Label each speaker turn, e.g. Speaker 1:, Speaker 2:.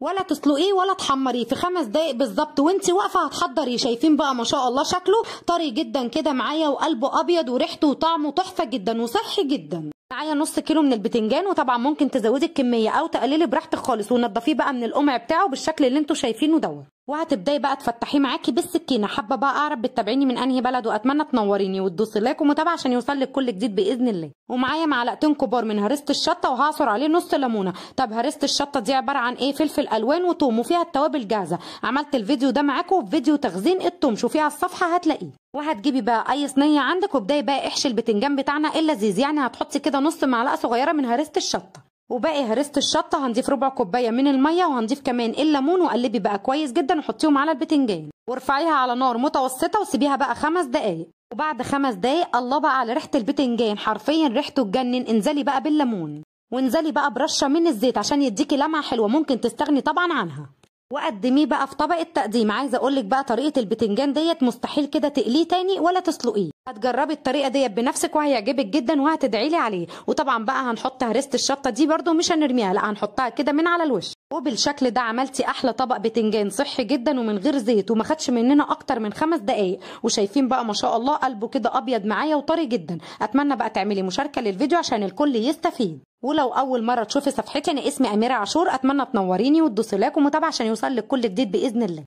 Speaker 1: ولا تسلقيه ولا تحمريه في خمس دقايق بالظبط وانت واقفه هتحضري شايفين بقى ما شاء الله شكله طري جدا كده معايا وقلبه ابيض وريحته وطعمه تحفه جدا وصحي جدا معايا نص كيلو من البتنجان وطبعا ممكن تزودي الكميه او تقللي براحتك خالص ونضفيه بقى من القمع بتاعه بالشكل اللي انتوا شايفينه دوت وهتبداي بقى تفتحيه معاكي بالسكينه حابه بقى اعرف بتتابعيني من انهي بلد واتمنى تنوريني وتدوسي لايك ومتابعه عشان يوصل لك كل جديد باذن الله ومعايا معلقتين كبار من هرسه الشطه وهعصر عليه نص ليمونه طب هرسه الشطه دي عباره عن ايه فلفل الوان وتوم وفيها التوابل جاهزه عملت الفيديو ده معاكم في فيديو تخزين التوم شوفيه على الصفحه هتلاقيه وهتجيبي بقى اي صينيه عندك وابداي بقى احشي البتنجان بتاعنا اللذيذ يعني هتحطي كده نص معلقه صغيره من هرسه الشطه وباقي هرست الشطه هنضيف ربع كوبايه من الميه وهنضيف كمان الليمون وقلبي بقى كويس جدا وحطيهم على البتنجان وارفعيها على نار متوسطه وسيبيها بقى خمس دقائق وبعد خمس دقايق الله بقى على ريحه البتنجان حرفيا ريحته تجنن انزلي بقى بالليمون وانزلي بقى برشه من الزيت عشان يديكي لمعه حلوه ممكن تستغني طبعا عنها وقدميه بقى في طبق التقديم عايزه اقول لك بقى طريقه البتنجان ديت مستحيل كده تقليه تاني ولا تسلقيه هتجربي الطريقه ديت بنفسك وهيعجبك جدا وهتدعي لي عليه وطبعا بقى هنحط هريسه الشطه دي برده مش هنرميها لا هنحطها كده من على الوش وبالشكل ده عملتي احلى طبق بتنجان صحي جدا ومن غير زيت وما خدش مننا اكتر من خمس دقايق وشايفين بقى ما شاء الله قلبه كده ابيض معايا وطري جدا اتمنى بقى تعملي مشاركه للفيديو عشان الكل يستفيد ولو اول مره تشوفي صفحتي انا اسمي اميره عاشور اتمنى تنوريني وتدوسي لايك ومتابعه عشان يوصل لك كل جديد باذن الله